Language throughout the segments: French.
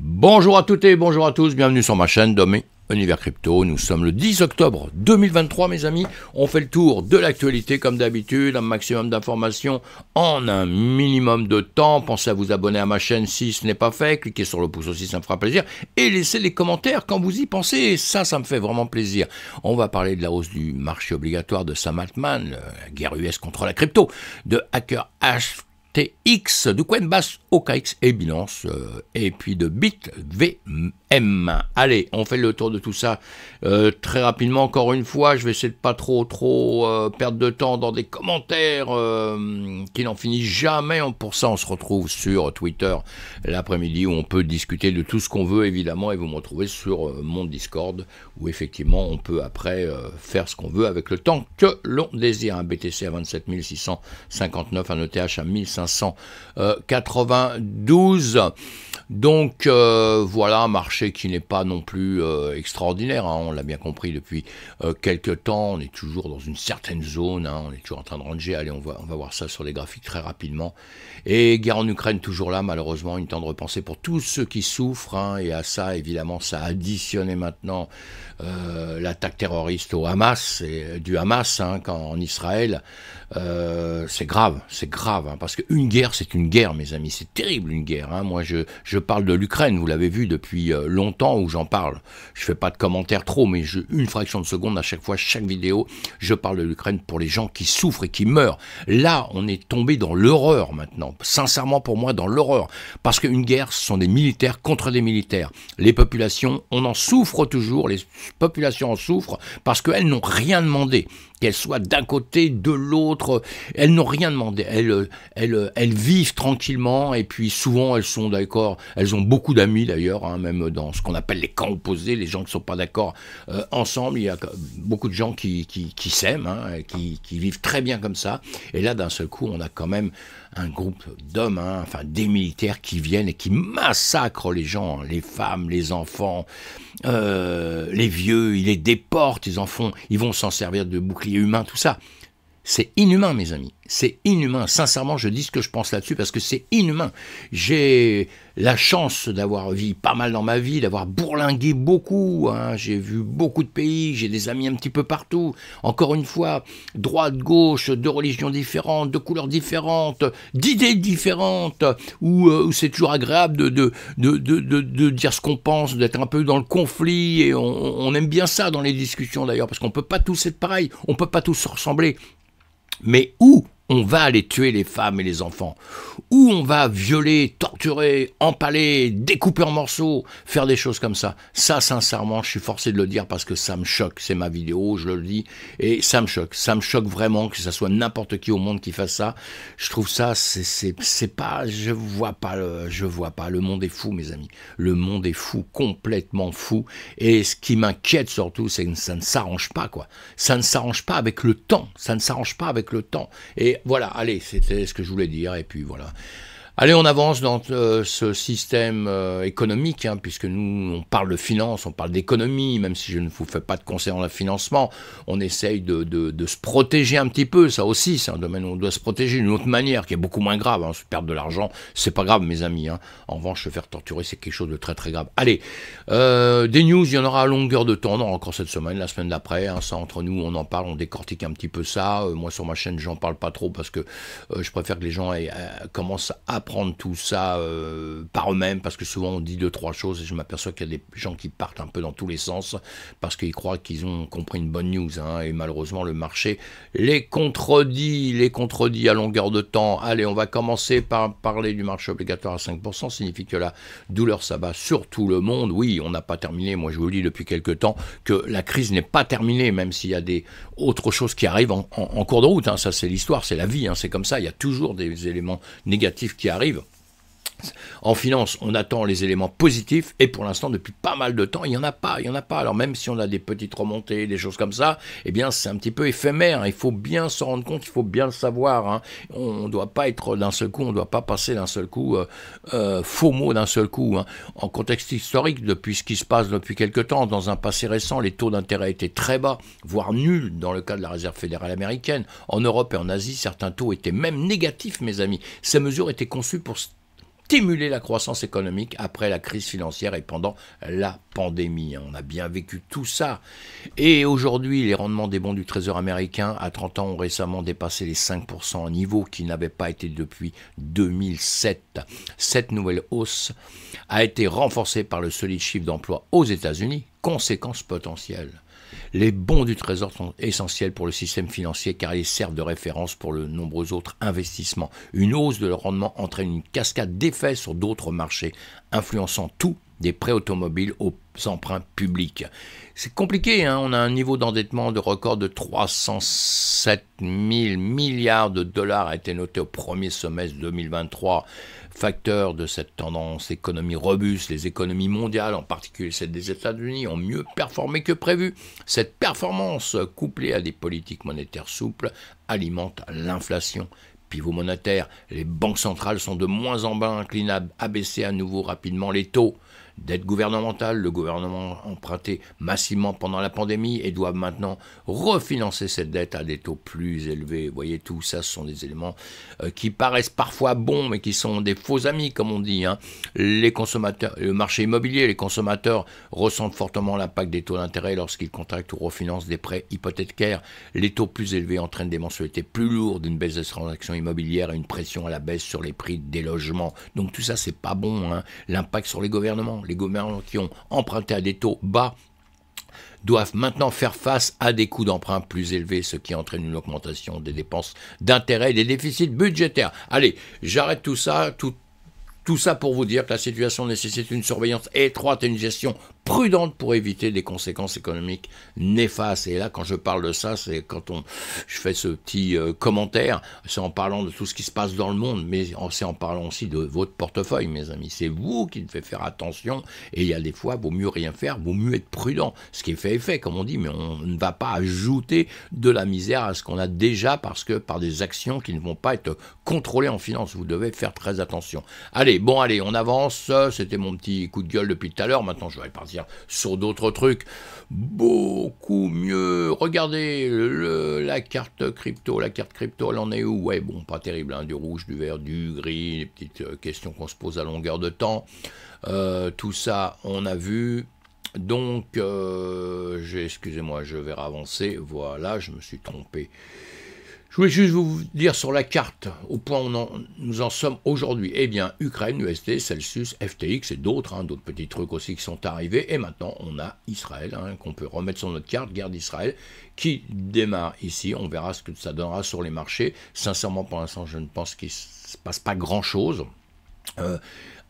Bonjour à toutes et bonjour à tous, bienvenue sur ma chaîne Domé Univers Crypto. Nous sommes le 10 octobre 2023 mes amis, on fait le tour de l'actualité comme d'habitude, un maximum d'informations en un minimum de temps. Pensez à vous abonner à ma chaîne si ce n'est pas fait, cliquez sur le pouce aussi, ça me fera plaisir et laissez les commentaires quand vous y pensez, ça ça me fait vraiment plaisir. On va parler de la hausse du marché obligatoire de Sam Altman, la guerre US contre la crypto, de Hacker H TX, du Coinbase OKX et Binance, euh, et puis de Bit V M. Allez, on fait le tour de tout ça euh, très rapidement. Encore une fois, je vais essayer de pas trop trop euh, perdre de temps dans des commentaires euh, qui n'en finissent jamais. Pour ça, on se retrouve sur Twitter l'après-midi où on peut discuter de tout ce qu'on veut évidemment et vous me retrouvez sur mon Discord où effectivement on peut après faire ce qu'on veut avec le temps que l'on désire. Un BTC à 27 659, un ETH à 1592. Donc euh, voilà, un marché qui n'est pas non plus euh, extraordinaire, hein. on l'a bien compris depuis euh, quelque quelques temps, on est toujours dans une certaine zone, hein. on est toujours en train de ranger, allez on va, voir ça sur les graphiques très rapidement. Et guerre en Ukraine toujours là, malheureusement, une tendre pensée pour tous ceux qui souffrent, hein. et à ça évidemment ça additionné maintenant l'attaque terroriste au Hamas, et, du Hamas en Israël, c'est grave, c'est grave, parce qu'une guerre c'est une guerre mes amis, c'est terrible une guerre, moi je je parle de l'Ukraine, vous l'avez vu depuis euh, longtemps où j'en parle. Je ne fais pas de commentaires trop, mais je, une fraction de seconde à chaque fois, chaque vidéo, je parle de l'Ukraine pour les gens qui souffrent et qui meurent. Là, on est tombé dans l'horreur maintenant. Sincèrement, pour moi, dans l'horreur. Parce qu'une guerre, ce sont des militaires contre des militaires. Les populations, on en souffre toujours, les populations en souffrent parce qu'elles n'ont rien demandé qu'elles soient d'un côté, de l'autre. Elles n'ont rien demandé. Elles, euh, elles, euh, elles vivent tranquillement et puis souvent elles sont d'accord. Elles ont beaucoup d'amis d'ailleurs, hein, même dans ce qu'on appelle les camps opposés, les gens qui ne sont pas d'accord euh, ensemble. Il y a beaucoup de gens qui, qui, s'aiment, hein, qui, qui, vivent très bien comme ça. Et là, d'un seul coup, on a quand même un groupe d'hommes, hein, enfin des militaires qui viennent et qui massacrent les gens, les femmes, les enfants, les vieux. Ils les déportent, ils en font, ils vont s'en servir de bouclier humain, tout ça. C'est inhumain, mes amis. C'est inhumain. Sincèrement, je dis ce que je pense là-dessus parce que c'est inhumain. J'ai la chance d'avoir vu pas mal dans ma vie, d'avoir bourlingué beaucoup. Hein. J'ai vu beaucoup de pays, j'ai des amis un petit peu partout. Encore une fois, droite, gauche, de religions différentes, de couleurs différentes, d'idées différentes, où, euh, c'est toujours agréable de, dire ce qu'on pense, d'être un peu dans le conflit. Et on, aime bien ça dans les discussions d'ailleurs, parce qu'on ne peut pas tous être pareil, on ne peut pas tous se ressembler. Mais où on va aller tuer les femmes et les enfants, ou on va violer, torturer, empaler, découper en morceaux, faire des choses comme ça. Ça, sincèrement, je suis forcé de le dire parce que ça me choque. C'est ma vidéo, je le dis, et ça me choque. Ça me choque vraiment que ça soit n'importe qui au monde qui fasse ça. Je trouve ça, c'est pas, je vois pas, je vois pas. Le monde est fou, mes amis. Le monde est fou, complètement fou. Et ce qui m'inquiète surtout, c'est que ça ne s'arrange pas, quoi. Ça ne s'arrange pas avec le temps. Ça ne s'arrange pas avec le temps. Et voilà, allez, c'était ce que je voulais dire, et puis voilà. Allez, on avance dans euh, ce système euh, économique, hein, puisque nous, on parle de finance, on parle d'économie, même si je ne vous fais pas de conseil en financement, on essaye de, se protéger un petit peu, ça aussi, c'est un domaine où on doit se protéger d'une autre manière, qui est beaucoup moins grave. Hein. se perdre de l'argent, c'est pas grave, mes amis. Hein. En revanche, se faire torturer, c'est quelque chose de très très grave. Allez, euh, des news, il y en aura à longueur de temps, non, encore cette semaine, la semaine d'après, ça entre nous, on en parle, on décortique un petit peu ça. moi, sur ma chaîne, j'en parle pas trop, parce que je préfère que les gens commencent à prendre tout ça euh, par eux-mêmes, parce que souvent on dit deux, trois choses et je m'aperçois qu'il y a des gens qui partent un peu dans tous les sens, parce qu'ils croient qu'ils ont compris une bonne news. Hein, et malheureusement, le marché les contredit, les contredit à longueur de temps. Allez, on va commencer par parler du marché obligatoire à 5%, signifie que la douleur s'abat sur tout le monde. Oui, on n'a pas terminé, moi je vous le dis depuis quelques temps, que la crise n'est pas terminée, même s'il y a des autres choses qui arrivent en, cours de route. Hein. ça, c'est l'histoire, c'est la vie, hein. c'est comme ça. Il y a toujours des éléments négatifs qui arrivent Garrido. En finance, on attend les éléments positifs et pour l'instant, depuis pas mal de temps, il n'y en a pas, il y en a pas. Alors même si on a des petites remontées, des choses comme ça, eh bien c'est un petit peu éphémère. Il faut bien s'en rendre compte, il faut bien le savoir. Hein. On ne doit pas être d'un seul coup, on ne doit pas passer d'un seul coup euh, euh, faux mot d'un seul coup. Hein. En contexte historique, depuis ce qui se passe depuis quelque temps, dans un passé récent, les taux d'intérêt étaient très bas, voire nuls dans le cas de la Réserve fédérale américaine. En Europe et en Asie, certains taux étaient même négatifs, mes amis. Ces mesures étaient conçues pour stimuler la croissance économique après la crise financière et pendant la pandémie. Hein. On a bien vécu tout ça. Et aujourd'hui, les rendements des bons du Trésor américain à 30 ans ont récemment dépassé les 5%, en niveau qui n'avait pas été depuis 2007. Cette nouvelle hausse a été renforcée par le solide chiffre d'emploi aux États-Unis, conséquence potentielle. Les bons du Trésor sont essentiels pour le système financier car ils servent de référence pour de nombreux autres investissements. Une hausse de leur rendement entraîne une cascade d'effets sur d'autres marchés, influençant tout des prêts automobiles aux emprunts publics. C'est compliqué, hein. on a un niveau d'endettement de record de 307 000 milliards de dollars a été noté au premier semestre 2023. Facteur de cette tendance économie robuste, les économies mondiales, en particulier celle des États-Unis, ont mieux performé que prévu. Cette performance, couplée à des politiques monétaires souples, alimente l'inflation pivot monétaire, les banques centrales sont de moins en moins inclinables à baisser à nouveau rapidement les taux dette gouvernementale. Le gouvernement empruntait emprunté massivement pendant la pandémie et doit maintenant refinancer cette dette à des taux plus élevés. Vous voyez, tout ça, ce sont des éléments euh, qui paraissent parfois bons, mais qui sont des faux amis, comme on dit. Hein. Les consommateurs, le marché immobilier, les consommateurs ressentent fortement l'impact des taux d'intérêt lorsqu'ils contractent ou refinancent des prêts hypothécaires. Les taux plus élevés entraînent des mensualités plus lourdes, une baisse des transactions immobilières et une pression à la baisse sur les prix des logements. Donc tout ça, c'est pas bon. Hein. L'impact sur les gouvernements, les gouvernements qui ont emprunté à des taux bas doivent maintenant faire face à des coûts d'emprunt plus élevés, ce qui entraîne une augmentation des dépenses d'intérêt et des déficits budgétaires. Allez, j'arrête tout ça, tout, tout ça pour vous dire que la situation nécessite une surveillance étroite et une gestion prudente pour éviter des conséquences économiques néfastes. Et là, quand je parle de ça, c'est quand on, je fais ce petit euh, commentaire, c'est en parlant de tout ce qui se passe dans le monde, mais c'est en parlant aussi de votre portefeuille, mes amis. C'est vous qui devez faire attention. Et il y a des fois, vaut mieux rien faire, vaut mieux être prudent. Ce qui est fait est fait, comme on dit, mais on ne va pas ajouter de la misère à ce qu'on a déjà parce que par des actions qui ne vont pas être contrôlées en finance. Vous devez faire très attention. Allez, bon, allez, on avance. C'était mon petit coup de gueule depuis tout à l'heure. Maintenant, je vais partir sur d'autres trucs beaucoup mieux. Regardez le, la carte crypto, la carte crypto, elle en est où Ouais, bon, pas terrible, hein, du rouge, du vert, du gris, les petites euh, questions qu'on se pose à longueur de temps. Euh, tout ça, on a vu. Donc, euh, excusez-moi, je vais avancer. Voilà, je me suis trompé. Je voulais juste vous dire sur la carte, au point où nous en sommes aujourd'hui. Eh bien, Ukraine, USD, Celsius, FTX et d'autres, hein, d'autres petits trucs aussi qui sont arrivés. Et maintenant, on a Israël, hein, qu'on peut remettre sur notre carte, guerre d'Israël, qui démarre ici. On verra ce que ça donnera sur les marchés. Sincèrement, pour l'instant, je ne pense qu'il ne se passe pas grand-chose. Euh,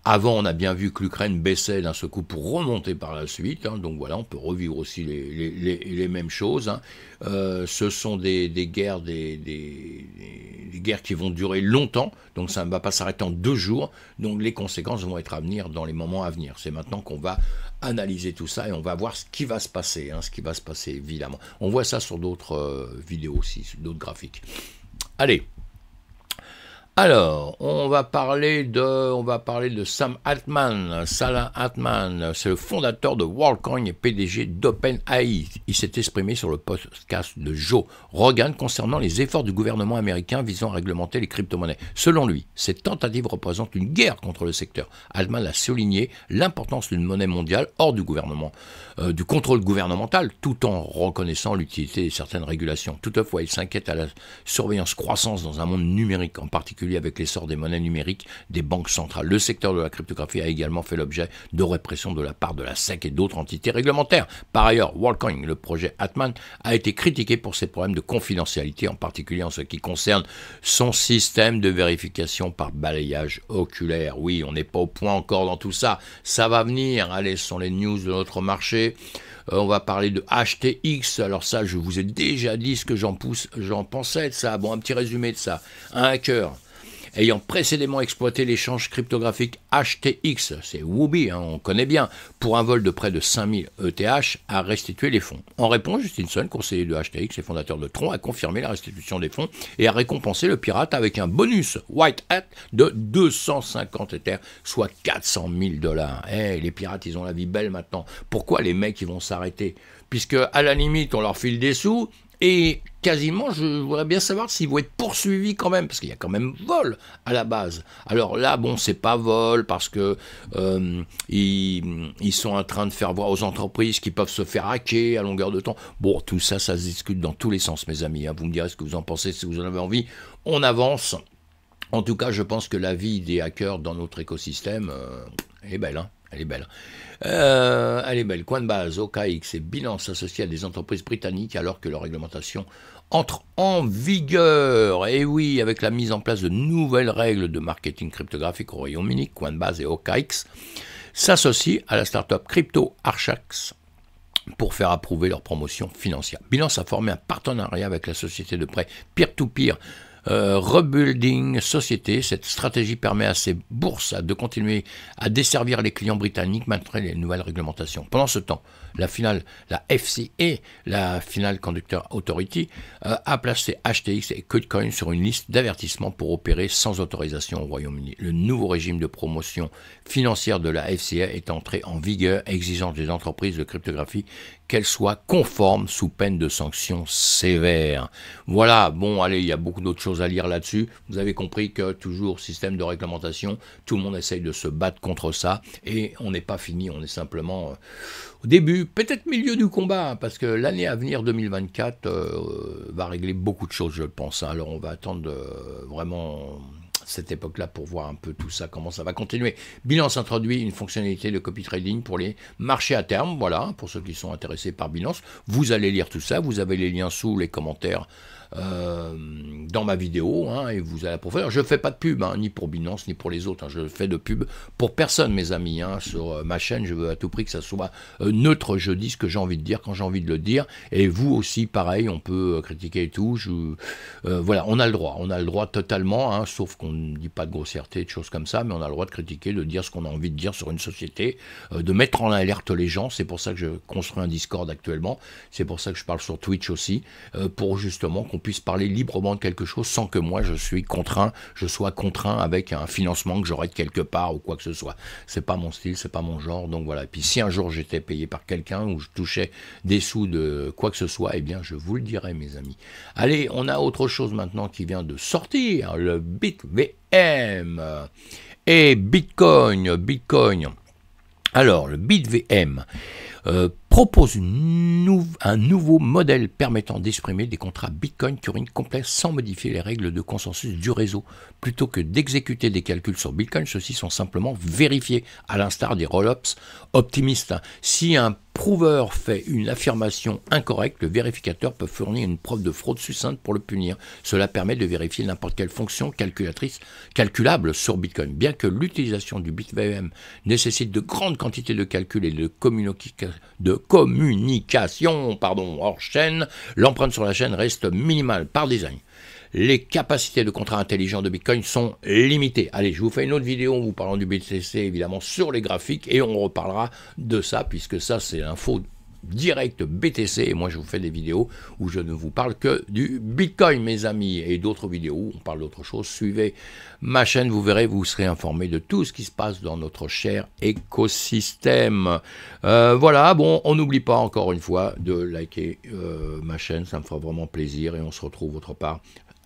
avant, on a bien vu que l'Ukraine baissait d'un seul coup pour remonter par la suite. Hein. donc voilà, on peut revivre aussi les, mêmes choses. Hein. Euh, ce sont des, guerres, des, guerres qui vont durer longtemps. Donc ça ne va pas s'arrêter en deux jours. Donc les conséquences vont être à venir dans les moments à venir. C'est maintenant qu'on va analyser tout ça et on va voir ce qui va se passer, hein, ce qui va se passer évidemment. On voit ça sur d'autres euh, vidéos aussi, sur d'autres graphiques. Allez, alors, on va parler de, on va parler de Sam Altman. Salah Altman, c'est le fondateur de WorldCoin et PDG d'OpenAI. Il s'est exprimé sur le podcast de Joe Rogan concernant les efforts du gouvernement américain visant à réglementer les crypto-monnaies. Selon lui, cette tentative représente une guerre contre le secteur. Altman a souligné l'importance d'une monnaie mondiale hors du gouvernement, euh, du contrôle gouvernemental, tout en reconnaissant l'utilité de certaines régulations. Toutefois, il s'inquiète à la surveillance croissance dans un monde numérique, en particulier avec l'essor des monnaies numériques, des banques centrales. Le secteur de la cryptographie a également fait l'objet de répression de la part de la SEC et d'autres entités réglementaires. Par ailleurs, WorldCoin, le projet Atman, a été critiqué pour ses problèmes de confidentialité, en particulier en ce qui concerne son système de vérification par balayage oculaire. Oui, on n'est pas au point encore dans tout ça. Ça va venir. Allez, ce sont les news de notre marché. Euh, on va parler de HTX. Alors ça, je vous ai déjà dit ce que j'en j'en pensais de ça. Bon, un petit résumé de ça. Un hacker ayant précédemment exploité l'échange cryptographique HTX, c'est Wubi, hein, on connaît bien, pour un vol de près de 5000 ETH, a restitué les fonds. En réponse, Justinson, conseiller de HTX et fondateur de Tron, a confirmé la restitution des fonds et a récompensé le pirate avec un bonus White Hat de 250 ETH, soit 400 000 dollars. Hey, eh, les pirates, ils ont la vie belle maintenant. Pourquoi les mecs, ils vont s'arrêter Puisque, à la limite, on leur file des sous, et quasiment, je voudrais bien savoir s'ils vont être poursuivis quand même, parce qu'il y a quand même vol à la base. Alors là, bon, c'est pas vol parce que euh, ils, sont en train de faire voir aux entreprises qui peuvent se faire hacker à longueur de temps. Bon, tout ça, ça se discute dans tous les sens, mes amis. Hein. Vous me direz ce que vous en pensez si vous en avez envie. On avance. En tout cas, je pense que la vie des hackers dans notre écosystème euh, est belle. Hein. Elle est belle. Euh, elle est belle. Coinbase, OKX et Binance s'associent à des entreprises britanniques alors que leur réglementation entre en vigueur. Et oui, avec la mise en place de nouvelles règles de marketing cryptographique au Royaume-Uni, Coinbase et OKX s'associent à la start-up crypto Archax pour faire approuver leur promotion financière. Binance a formé un partenariat avec la société de prêt peer-to-peer euh, rebuilding Société, Cette stratégie permet à ces bourses de continuer à desservir les clients britanniques malgré les nouvelles réglementations. Pendant ce temps, la finale, la Final la finale Conductor Authority euh, a placé HTX et Codecoin sur une liste d'avertissement pour opérer sans autorisation au Royaume-Uni. Le nouveau régime de promotion financière de la FCA est entré en vigueur, exigeant des entreprises de cryptographie qu'elle soit conforme sous peine de sanctions sévères. Voilà, bon, allez, il y a beaucoup d'autres choses à lire là-dessus. Vous avez compris que toujours système de réglementation, tout le monde essaye de se battre contre ça, et on n'est pas fini, on est simplement euh, au début, peut-être milieu du combat, hein, parce que l'année à venir 2024 euh, va régler beaucoup de choses, je pense. Hein. Alors on va attendre euh, vraiment cette époque-là pour voir un peu tout ça, comment ça va continuer. Bilance introduit une fonctionnalité de copy trading pour les marchés à terme. Voilà, pour ceux qui sont intéressés par Bilance, vous allez lire tout ça. Vous avez les liens sous les commentaires euh, dans ma vidéo, hein, et vous allez approfondir. Je ne fais pas de pub, hein, ni pour Binance, ni pour les autres. Hein. Je fais de pub pour personne, mes amis. Hein. Sur euh, ma chaîne, je veux à tout prix que ça soit euh, neutre. Je dis ce que j'ai envie de dire quand j'ai envie de le dire. Et vous aussi, pareil, on peut critiquer et tout. voilà, on a le droit. On a le droit totalement, sauf qu'on ne dit pas de grossièreté, de choses comme ça, mais on a le droit de critiquer, de dire ce qu'on a envie de dire sur une société, de mettre en alerte les gens. C'est pour ça que je construis un Discord actuellement. C'est pour ça que je parle sur Twitch aussi, pour justement qu'on puisse parler librement de quelque chose sans que moi je suis contraint, je sois contraint avec un financement que j'aurai de quelque part ou quoi que ce soit. C'est pas mon style, c'est pas mon genre, donc voilà. puis si un jour j'étais payé par quelqu'un ou je touchais des sous de quoi que ce soit, eh bien je vous le dirai mes amis. Allez, on a autre chose maintenant qui vient de sortir, le BitVM et Bitcoin, Bitcoin. Alors le BitVM. Euh, propose un nouveau modèle permettant d'exprimer des contrats Bitcoin Turing complets sans modifier les règles de consensus du réseau. Plutôt que d'exécuter des calculs sur Bitcoin, ceux-ci sont simplement vérifiés, à l'instar des roll-ups optimistes. Hein. Si un prouveur fait une affirmation incorrecte, le vérificateur peut fournir une preuve de fraude succincte pour le punir. Cela permet de vérifier n'importe quelle fonction calculatrice calculable sur Bitcoin. Bien que l'utilisation du BitVM nécessite de grandes quantités de calculs et de, de communication hors chaîne, l'empreinte sur la chaîne reste minimale par design les capacités de contrat intelligent de Bitcoin sont limitées. Allez, je vous fais une autre vidéo en vous parlant du BTC, évidemment, sur les graphiques, et on reparlera de ça, puisque ça, c'est l'info direct BTC et moi je vous fais des vidéos où je ne vous parle que du Bitcoin mes amis et d'autres vidéos où on parle d'autre chose. Suivez ma chaîne, vous verrez, vous serez informé de tout ce qui se passe dans notre cher écosystème. Euh, voilà, bon, on n'oublie pas encore une fois de liker euh, ma chaîne, ça me fera vraiment plaisir et on se retrouve autre part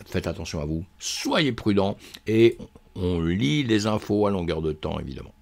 faites attention à vous, soyez prudents et on lit les infos à longueur de temps évidemment.